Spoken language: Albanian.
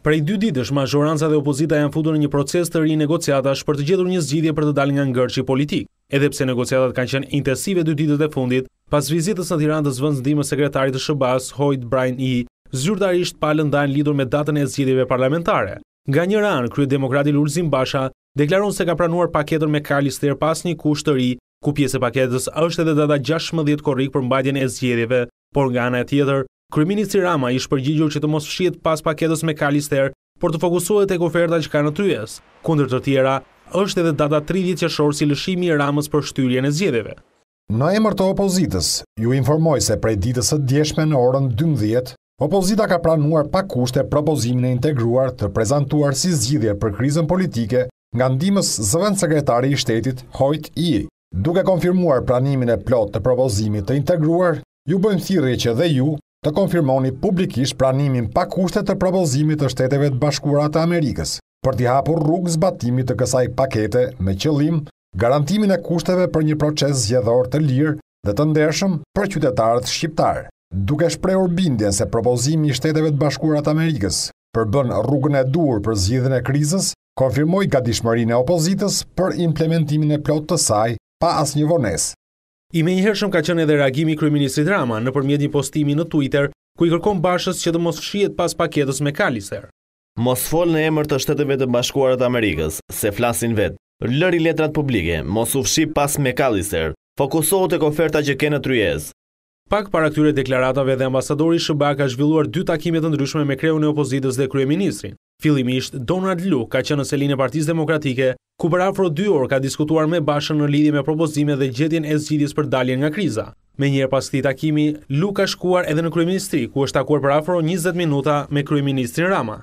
Prej dy ditësh, mazhoranca dhe opozita janë futur në një proces të ri negociatash për të gjetur një zgjidhje për të dalë nga ngërçi politik. Edhe pse negociatat kanë qenë intensive dy ditët e fundit, pas vizitës në Tiranë të zvendës ndihmës sekretarit të SHB-s Hoyt Brian E, zyrtarisht palën ndajnë lidhur me datën e zgjidhjeve parlamentare. Nga njëra anë, krye demokrati Lulzim Basha deklaron se ka pranuar paketën me Kalister pas një kusht të ri, ku pjesë e paketës është edhe data 16 korrik për mbajtjen e zgjedhjeve, por nga ana tjetër, Kryeministri Rama i shpërgjigjur që të mos fshihet pas paketës me Kalister, por të fokusohet tek oferta që kanë në tyes. Kundër të tjera, është edhe data 30 qershor si lëshimi i Ramës për shtyrjen e zgjedhjeve. Në emër të opozitës, ju informoj se prej ditës së djeshme në orën 12, opozita ka pranuar pa kushte propozimin e integruar të prezantuar si zgjidhje për krizën politike nga ndihmës zëvend sekretari i shtetit Hoyt I. Duke konfirmuar pranimin e plot të propozimit të integruar, ju bëjmë thirrje që dhe ju të konfirmoni publikisht pranimin pa kushtet të propozimit të shteteve të bashkurat të Amerikës për t'i hapur rrugë zbatimit të kësaj pakete me qëllim garantimin e kushteve për një proces zjedhor të lirë dhe të ndershëm për qytetarët shqiptarë, duke shprehur bindjen se propozimi i Shteteve të Bashkuara të Amerikës për bën rrugën e dur për zgjidhjen e krizës, konfirmoi gatishmërinë e opozitës për implementimin e plot të saj pa asnjë vonesë. I me njëherë ka qënë edhe reagimi kryeministrit Rama në përmjet një postimi në Twitter, ku i kërkom bashës që të mos shiet pas paketës me kalisër. Mos fol në emër të shteteve të bashkuarët Amerikës, se flasin vetë. Lëri letrat publike, mos u fshi pas me kalisër, fokusohet e koferta që kene të ryez. Pak para këtyre deklaratave dhe ambasadori Shëbak ka zhvilluar dy takimet ndryshme me kreun e opozitës dhe kryeministrin. Filimisht, Donald Luke ka qenë në selinë e Partisë Demokratike, ku për afro 2 orë ka diskutuar me bashën në lidhje me propozime dhe gjetjen e zgjidhjes për daljen nga kriza. Me njërë pas këti takimi, Luke ka shkuar edhe në Kryeministri, ku është takuar për afro 20 minuta me Kryeministrin Rama.